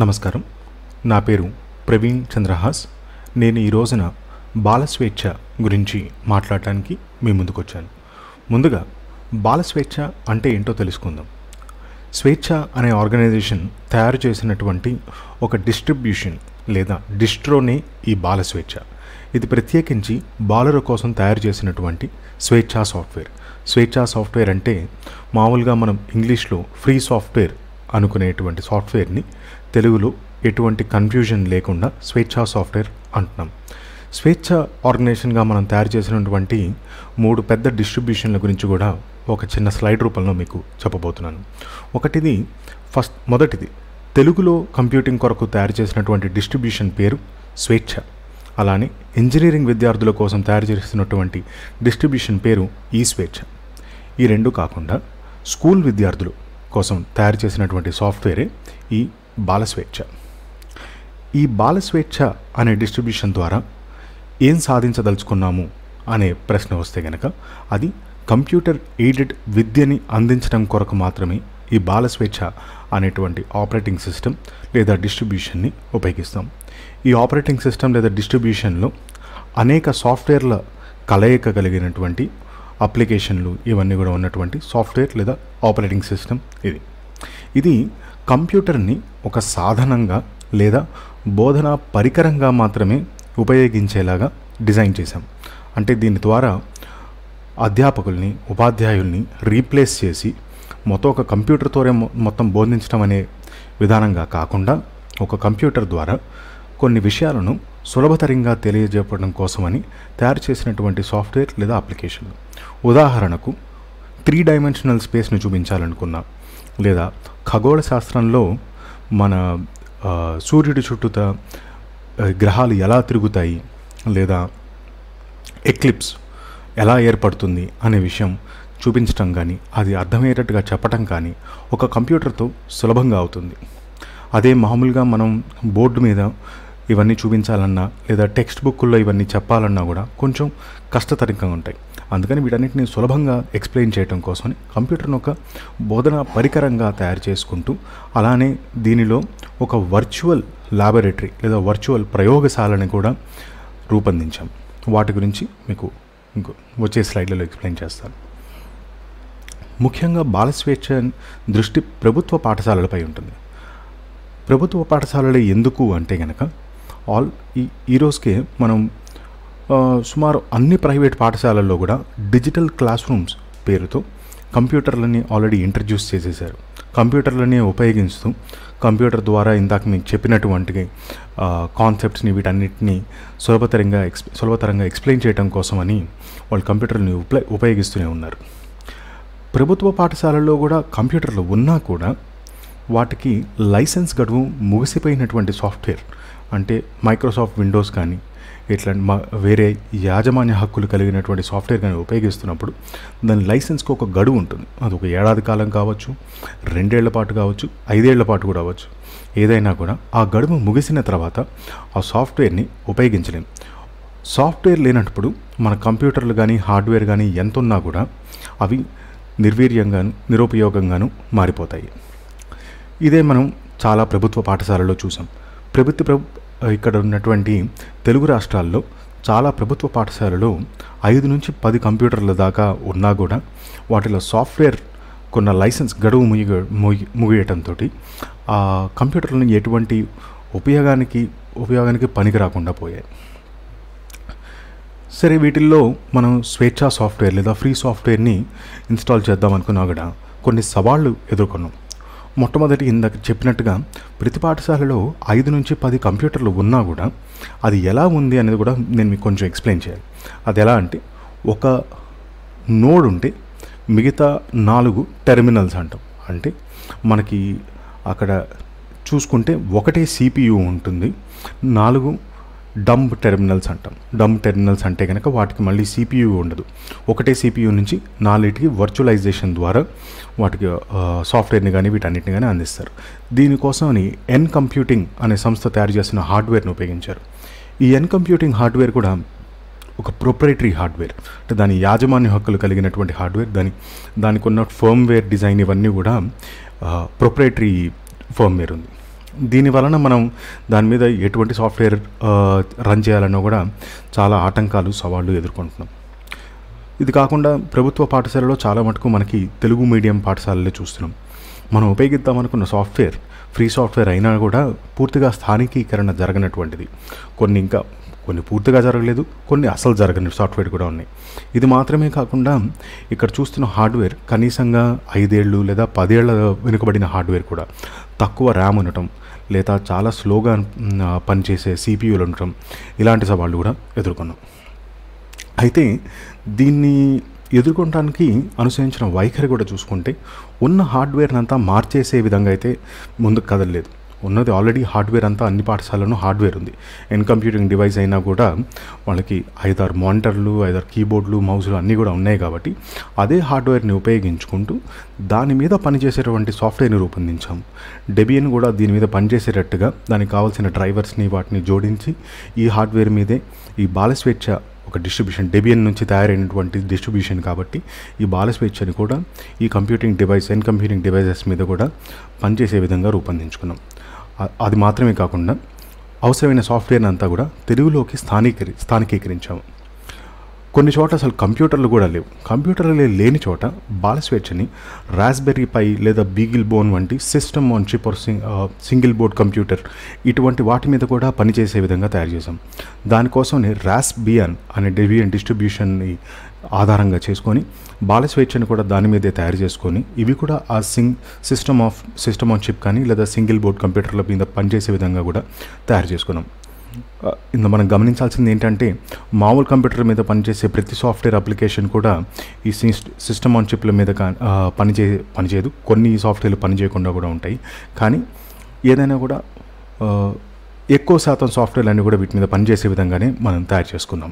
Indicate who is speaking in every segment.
Speaker 1: నమస్కారం నా పేరు ప్రవీణ్ చంద్రహాస్ నేను ఈ రోజున బాలస్వేచ్ఛ గురించి మాట్లాడటానికి మీ ముందుకొచ్చాను ముందుగా బాలస్వేచ్ఛ అంటే ఏంటో తెలుసుకుందాం స్వేచ్ఛ అనే ఆర్గనైజేషన్ తయారు చేసినటువంటి ఒక డిస్ట్రిబ్యూషన్ లేదా డిస్ట్రోనే ఈ బాలస్వేచ్ఛ ఇది ప్రత్యేకించి బాలుల కోసం తయారు చేసినటువంటి స్వేచ్ఛా సాఫ్ట్వేర్ స్వేచ్ఛా సాఫ్ట్వేర్ అంటే మామూలుగా మనం ఇంగ్లీష్లో ఫ్రీ సాఫ్ట్వేర్ అనుకునేటువంటి సాఫ్ట్వేర్ని తెలుగులో ఎటువంటి కన్ఫ్యూజన్ లేకుండా స్వేచ్ఛ సాఫ్ట్వేర్ అంటున్నాం స్వేచ్ఛ ఆర్గనైజేషన్గా మనం తయారు చేసినటువంటి మూడు పెద్ద డిస్ట్రిబ్యూషన్ల గురించి కూడా ఒక చిన్న స్లైడ్ రూపంలో మీకు చెప్పబోతున్నాను ఒకటిది ఫస్ట్ మొదటిది తెలుగులో కంప్యూటింగ్ కొరకు తయారు చేసినటువంటి డిస్ట్రిబ్యూషన్ పేరు స్వేచ్ఛ అలానే ఇంజనీరింగ్ విద్యార్థుల కోసం తయారు చేస్తున్నటువంటి డిస్ట్రిబ్యూషన్ పేరు ఈ స్వేచ్ఛ ఈ రెండు కాకుండా స్కూల్ విద్యార్థులు కోసం తయారు చేసినటువంటి సాఫ్ట్వేరే ఈ బాలస్వేచ్ఛ ఈ బాలస్వేచ్ఛ అనే డిస్ట్రిబ్యూషన్ ద్వారా ఏం సాధించదలుచుకున్నాము అనే ప్రశ్న వస్తే గనక అది కంప్యూటర్ ఎయిడెడ్ విద్యని అందించడం కొరకు మాత్రమే ఈ బాలస్వేచ్ఛ అనేటువంటి ఆపరేటింగ్ సిస్టమ్ లేదా డిస్ట్రిబ్యూషన్ని ఉపయోగిస్తాం ఈ ఆపరేటింగ్ సిస్టమ్ లేదా డిస్ట్రిబ్యూషన్లో అనేక సాఫ్ట్వేర్ల కలయిక కలిగినటువంటి అప్లికేషన్లు ఇవన్నీ కూడా ఉన్నటువంటి సాఫ్ట్వేర్ లేదా ఆపరేటింగ్ సిస్టమ్ ఇది ఇది కంప్యూటర్ని ఒక సాధనంగా లేదా బోధనా పరికరంగా మాత్రమే ఉపయోగించేలాగా డిజైన్ చేశాం అంటే దీని ద్వారా అధ్యాపకుల్ని ఉపాధ్యాయుల్ని రీప్లేస్ చేసి మొత్తం ఒక కంప్యూటర్తోనే మొత్తం బోధించడం అనే విధానంగా కాకుండా ఒక కంప్యూటర్ ద్వారా కొన్ని విషయాలను సులభతరంగా తెలియజేపడం కోసమని తయారు చేసినటువంటి సాఫ్ట్వేర్ లేదా అప్లికేషన్లు ఉదాహరణకు త్రీ డైమెన్షనల్ స్పేస్ని చూపించాలనుకున్నా లేదా ఖగోళ శాస్త్రంలో మన సూర్యుడి చుట్టూత గ్రహాలు ఎలా తిరుగుతాయి లేదా ఎక్లిప్స్ ఎలా ఏర్పడుతుంది అనే విషయం చూపించటం కానీ అది అర్థమయ్యేటట్టుగా చెప్పటం కానీ ఒక కంప్యూటర్తో సులభంగా అవుతుంది అదే మామూలుగా మనం బోర్డు మీద ఇవన్నీ చూపించాలన్నా లేదా టెక్స్ట్ బుక్కుల్లో ఇవన్నీ చెప్పాలన్నా కూడా కొంచెం కష్టతరంగా ఉంటాయి అందుకని వీటన్నిటిని సులభంగా ఎక్స్ప్లెయిన్ చేయడం కోసమని కంప్యూటర్ను ఒక బోధన పరికరంగా తయారు చేసుకుంటూ అలానే దీనిలో ఒక వర్చువల్ లాబొరేటరీ లేదా వర్చువల్ ప్రయోగశాలని కూడా రూపొందించాం వాటి గురించి మీకు వచ్చే స్లైడ్లలో ఎక్స్ప్లెయిన్ చేస్తాను ముఖ్యంగా బాలస్వేచ్ఛ దృష్టి ప్రభుత్వ పాఠశాలలపై ఉంటుంది ప్రభుత్వ పాఠశాలలు ఎందుకు అంటే కనుక ఆల్ ఈ ఈరోజుకే మనం సుమారు అన్ని ప్రైవేట్ పాఠశాలల్లో కూడా డిజిటల్ క్లాస్ రూమ్స్ పేరుతో కంప్యూటర్లని ఆల్రెడీ ఇంట్రడ్యూస్ చేసేసారు కంప్యూటర్లని ఉపయోగిస్తూ కంప్యూటర్ ద్వారా ఇందాక మీకు చెప్పినటువంటి కాన్సెప్ట్స్ని వీటన్నిటిని సులభతరంగా ఎక్స్ సులభతరంగా ఎక్స్ప్లెయిన్ చేయడం కోసమని వాళ్ళు కంప్యూటర్ని ఉపయోగిస్తూనే ఉన్నారు ప్రభుత్వ పాఠశాలల్లో కూడా కంప్యూటర్లు ఉన్నా కూడా వాటికి లైసెన్స్ గడువు ముగిసిపోయినటువంటి సాఫ్ట్వేర్ అంటే మైక్రోసాఫ్ట్ విండోస్ కానీ ఇట్లాంటి మా వేరే యాజమాన్య హక్కులు కలిగినటువంటి సాఫ్ట్వేర్ కానీ ఉపయోగిస్తున్నప్పుడు దాని లైసెన్స్కి ఒక గడువు ఉంటుంది అది ఒక ఏడాది కాలం కావచ్చు రెండేళ్ల పాటు కావచ్చు ఐదేళ్ల పాటు కూడా అవ్వచ్చు ఏదైనా కూడా ఆ గడువు ముగిసిన తర్వాత ఆ సాఫ్ట్వేర్ని ఉపయోగించలేం సాఫ్ట్వేర్ లేనప్పుడు మన కంప్యూటర్లు కానీ హార్డ్వేర్ కానీ ఎంత ఉన్నా కూడా అవి నిర్వీర్యంగాను నిరుపయోగంగాను మారిపోతాయి ఇదే మనం చాలా ప్రభుత్వ పాఠశాలలో చూసాం ప్రభుత్వ ఇక్కడ ఉన్నటువంటి తెలుగు రాష్ట్రాల్లో చాలా ప్రభుత్వ పాఠశాలలో ఐదు నుంచి పది కంప్యూటర్ల దాకా ఉన్నా కూడా వాటిలో సాఫ్ట్వేర్ కొన్న లైసెన్స్ గడువు ముగి ముగియటంతో ఆ కంప్యూటర్లను ఎటువంటి ఉపయోగానికి ఉపయోగానికి పనికి రాకుండా పోయాయి సరే వీటిల్లో మనం స్వేచ్ఛా సాఫ్ట్వేర్ లేదా ఫ్రీ సాఫ్ట్వేర్ని ఇన్స్టాల్ చేద్దాం అనుకున్నా కూడా కొన్ని సవాళ్ళు ఎదుర్కొన్నాం మొట్టమొదటి ఇందాక చెప్పినట్టుగా ప్రతి పాఠశాలలో ఐదు నుంచి పది కంప్యూటర్లు ఉన్నా కూడా అది ఎలా ఉంది అనేది కూడా నేను మీకు కొంచెం ఎక్స్ప్లెయిన్ చేయాలి అది ఎలా అంటే ఒక నోడ్ ఉంటే మిగతా నాలుగు టెర్మినల్స్ అంటాం అంటే మనకి అక్కడ చూసుకుంటే ఒకటే సిపియు ఉంటుంది నాలుగు డంప్ టెర్మినల్స్ అంటాం డంప్ టెర్మినల్స్ అంటే కనుక వాటికి మళ్ళీ సిపియు ఉండదు ఒకటే సిపియు నుంచి నాలుగుకి వర్చువలైజేషన్ ద్వారా వాటికి సాఫ్ట్వేర్ని కానీ వీటన్నిటిని కానీ అందిస్తారు దీనికోసమని ఎన్ కంప్యూటింగ్ అనే సంస్థ తయారు చేసిన హార్డ్వేర్ను ఉపయోగించారు ఈ ఎన్ కంప్యూటింగ్ హార్డ్వేర్ కూడా ఒక ప్రొపరేటరీ హార్డ్వేర్ అంటే దాని యాజమాన్య హక్కులు కలిగినటువంటి హార్డ్వేర్ దాని దానికి ఉన్న ఫర్మ్వేర్ డిజైన్ ఇవన్నీ కూడా ప్రొపరేటరీ ఫర్మ్వేర్ ఉంది దీని వలన మనం దాని మీద ఎటువంటి సాఫ్ట్వేర్ రన్ చేయాలన్నా కూడా చాలా ఆటంకాలు సవాళ్ళు ఎదుర్కొంటున్నాం ఇది కాకుండా ప్రభుత్వ పాఠశాలలో చాలా మటుకు మనకి తెలుగు మీడియం పాఠశాలలే చూస్తున్నాం మనం ఉపయోగిద్దాం అనుకున్న సాఫ్ట్వేర్ ఫ్రీ సాఫ్ట్వేర్ అయినా కూడా పూర్తిగా స్థానికీకరణ జరగనటువంటిది కొన్ని ఇంకా కొన్ని పూర్తిగా జరగలేదు కొన్ని అసలు జరగని సాఫ్ట్వేర్ కూడా ఉన్నాయి ఇది మాత్రమే కాకుండా ఇక్కడ చూస్తున్న హార్డ్వేర్ కనీసంగా ఐదేళ్ళు లేదా పదేళ్ల వెనుకబడిన హార్డ్వేర్ కూడా తక్కువ ర్యామ్ ఉండటం లేదా చాలా స్లోగా పనిచేసే సిపియూలు ఉండటం ఇలాంటి సవాళ్ళు కూడా ఎదుర్కొన్నాం అయితే దీన్ని ఎదుర్కొనడానికి అనుసరించిన వైఖరి కూడా చూసుకుంటే ఉన్న హార్డ్వేర్నంతా మార్చేసే విధంగా అయితే ముందుకు కదలలేదు ఉన్నది ఆల్రెడీ హార్డ్వేర్ అంతా అన్ని పాఠశాలలో హార్డ్వేర్ ఉంది ఎన్ కంప్యూటింగ్ డివైస్ అయినా కూడా వాళ్ళకి ఐదారు మానిటర్లు ఐదారు కీబోర్డ్లు మౌస్లు అన్నీ కూడా ఉన్నాయి కాబట్టి అదే హార్డ్వేర్ని ఉపయోగించుకుంటూ దాని మీద పనిచేసేటువంటి సాఫ్ట్వేర్ని రూపొందించాము డెబియన్ కూడా దీని మీద పనిచేసేటట్టుగా దానికి కావాల్సిన డ్రైవర్స్ని వాటిని జోడించి ఈ హార్డ్వేర్ మీదే ఈ బాలస్వేచ్ఛ ఒక డిస్ట్రిబ్యూషన్ డెబియన్ నుంచి తయారైనటువంటి డిస్ట్రిబ్యూషన్ కాబట్టి ఈ బాలస్వేచ్ఛని కూడా ఈ computing device and computing devices మీద కూడా పనిచేసే విధంగా రూపొందించుకున్నాం అది మాత్రమే కాకుండా అవసరమైన సాఫ్ట్వేర్ అంతా కూడా తెలుగులోకి స్థానికరి స్థానికీకరించాము కొన్ని చోట్ల అసలు కంప్యూటర్లు కూడా లేవు కంప్యూటర్లు లేని చోట బాలస్వేచ్ఛని రాస్బెర్రీ పై లేదా బీగిల్ బోన్ వంటి system on chip or single board computer ఇటువంటి వాటి మీద కూడా పనిచేసే విధంగా తయారు చేసాం దానికోసం రాస్ బియాన్ అనే డెవియన్ డిస్ట్రిబ్యూషన్ని ఆధారంగా చేసుకొని బాల స్వేచ్ఛను కూడా దాని మీదే తయారు చేసుకొని ఇవి కూడా ఆ సింగ్ system of system on chip కానీ లేదా సింగిల్ బోర్డ్ కంప్యూటర్ల మీద పనిచేసే విధంగా కూడా తయారు చేసుకున్నాం ఇందులో మనం గమనించాల్సింది ఏంటంటే మామూలు కంప్యూటర్ మీద పనిచేసే ప్రతి సాఫ్ట్వేర్ అప్లికేషన్ కూడా ఈ సిస్టమ్ ఆన్ చిప్ల మీద పనిచే పనిచేయదు కొన్ని సాఫ్ట్వేర్లు పనిచేయకుండా కూడా ఉంటాయి కానీ ఏదైనా కూడా ఎక్కువ శాతం సాఫ్ట్వేర్లు అన్నీ కూడా వీటి మీద పనిచేసే విధంగానే మనం తయారు చేసుకున్నాం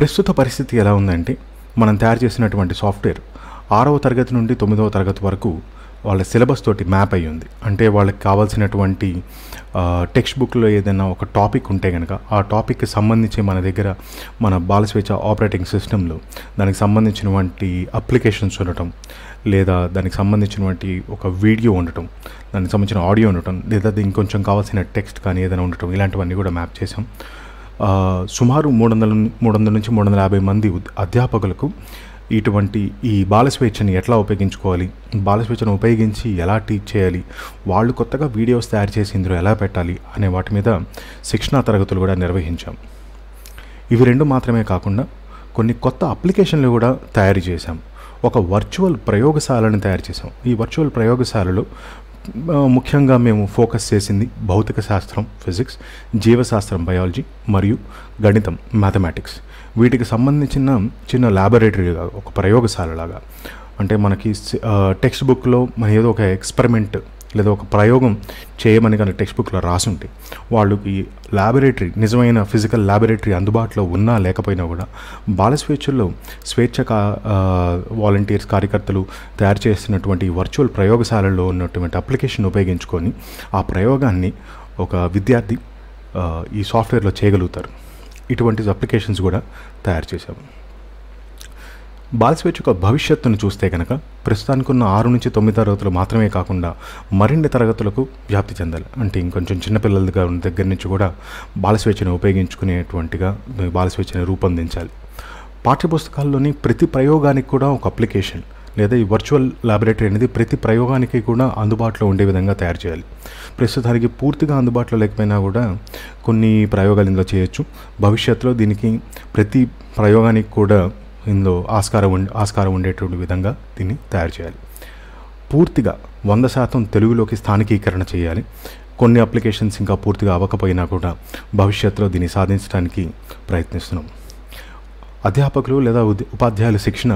Speaker 1: ప్రస్తుత పరిస్థితి ఎలా ఉందంటే మనం తయారు చేసినటువంటి సాఫ్ట్వేర్ ఆరవ తరగతి నుండి తొమ్మిదవ తరగతి వరకు వాళ్ళ సిలబస్ తోటి మ్యాప్ అయ్యి ఉంది అంటే వాళ్ళకి కావాల్సినటువంటి టెక్స్ట్ బుక్లో ఏదైనా ఒక టాపిక్ ఉంటే కనుక ఆ టాపిక్కి సంబంధించి మన దగ్గర మన బాలస్వేచ్ఛ ఆపరేటింగ్ సిస్టంలో దానికి సంబంధించినటువంటి అప్లికేషన్స్ ఉండటం లేదా దానికి సంబంధించినటువంటి ఒక వీడియో ఉండటం దానికి సంబంధించిన ఆడియో ఉండటం లేదా ఇంకొంచెం కావాల్సిన టెక్స్ట్ కానీ ఏదైనా ఉండటం ఇలాంటివన్నీ కూడా మ్యాప్ చేసాం సుమారు మూడు వందల మూడు వందల నుంచి మూడు వందల యాభై మంది అధ్యాపకులకు ఇటువంటి ఈ బాలస్వేచ్ఛని ఎట్లా ఉపయోగించుకోవాలి బాలస్వేచ్ఛను ఉపయోగించి ఎలా టీచ్ చేయాలి వాళ్ళు కొత్తగా వీడియోస్ తయారు చేసి ఇందులో ఎలా పెట్టాలి అనే వాటి మీద శిక్షణా తరగతులు కూడా నిర్వహించాం ఇవి రెండు మాత్రమే కాకుండా కొన్ని కొత్త అప్లికేషన్లు కూడా తయారు చేశాం ఒక వర్చువల్ ప్రయోగశాలను తయారు చేసాం ఈ వర్చువల్ ప్రయోగశాలలో ముఖ్యంగా మేము ఫోకస్ చేసింది భౌతిక శాస్త్రం ఫిజిక్స్ జీవశాస్త్రం బయాలజీ మరియు గణితం మ్యాథమెటిక్స్ వీటికి సంబంధించిన చిన్న ల్యాబొరేటరీగా ఒక ప్రయోగశాలలాగా అంటే మనకి టెక్స్ట్ బుక్లో మన ఏదో ఒక ఎక్స్పెరిమెంట్ లేదా ఒక ప్రయోగం చేయమని కానీ టెక్స్ట్ బుక్లో రాసుంటే వాళ్ళకి ల్యాబొరేటరీ నిజమైన ఫిజికల్ ల్యాబొరేటరీ అందుబాటులో ఉన్నా లేకపోయినా కూడా బాల స్వేచ్ఛల్లో స్వేచ్ఛ కా వాలంటీర్స్ కార్యకర్తలు తయారు చేస్తున్నటువంటి వర్చువల్ ప్రయోగశాలలో ఉన్నటువంటి అప్లికేషన్ ఉపయోగించుకొని ఆ ప్రయోగాన్ని ఒక విద్యార్థి ఈ సాఫ్ట్వేర్లో చేయగలుగుతారు ఇటువంటి అప్లికేషన్స్ కూడా తయారు చేశాము బాల్స్వేచ్ యొక్క భవిష్యత్తును చూస్తే కనుక ప్రస్తుతానికి ఉన్న ఆరు నుంచి తొమ్మిది తరగతులు మాత్రమే కాకుండా మరిన్ని తరగతులకు వ్యాప్తి చెందాలి అంటే ఇంకొంచెం చిన్నపిల్లలుగా ఉన్న దగ్గర నుంచి కూడా బాలస్వేచ్ఛను ఉపయోగించుకునేటువంటిగా బాలస్వేచ్ఛను రూపొందించాలి పాఠ్యపుస్తకాల్లోని ప్రతి ప్రయోగానికి కూడా ఒక అప్లికేషన్ లేదా ఈ వర్చువల్ ల్యాబొరేటరీ అనేది ప్రతి ప్రయోగానికి కూడా అందుబాటులో ఉండే విధంగా తయారు చేయాలి ప్రస్తుతానికి పూర్తిగా అందుబాటులో లేకపోయినా కూడా కొన్ని ప్రయోగాలు ఇందులో చేయొచ్చు భవిష్యత్తులో దీనికి ప్రతి ప్రయోగానికి కూడా ఇందులో ఆస్కారం ఆస్కారం ఉండేటువంటి విధంగా దీన్ని తయారు చేయాలి పూర్తిగా వంద శాతం తెలుగులోకి స్థానికీకరణ చేయాలి కొన్ని అప్లికేషన్స్ ఇంకా పూర్తిగా అవ్వకపోయినా కూడా భవిష్యత్తులో దీన్ని సాధించడానికి ప్రయత్నిస్తున్నాం అధ్యాపకులు లేదా ఉపాధ్యాయుల శిక్షణ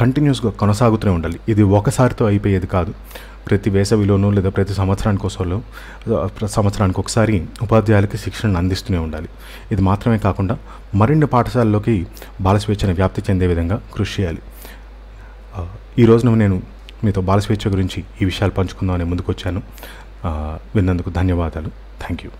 Speaker 1: కంటిన్యూస్గా కొనసాగుతూనే ఉండాలి ఇది ఒకసారితో అయిపోయేది కాదు ప్రతి వేసవిలోనూ లేదా ప్రతి సంవత్సరానికి ఒకసారిలో సంవత్సరానికి ఒకసారి ఉపాధ్యాయులకి శిక్షణను అందిస్తూనే ఉండాలి ఇది మాత్రమే కాకుండా మరిన్ని పాఠశాలలోకి బాలస్వేచ్ఛను వ్యాప్తి చెందే విధంగా కృషి చేయాలి ఈ రోజున నేను మీతో బాలస్వేచ్ఛ గురించి ఈ విషయాలు పంచుకుందామని ముందుకొచ్చాను విన్నందుకు ధన్యవాదాలు థ్యాంక్ యూ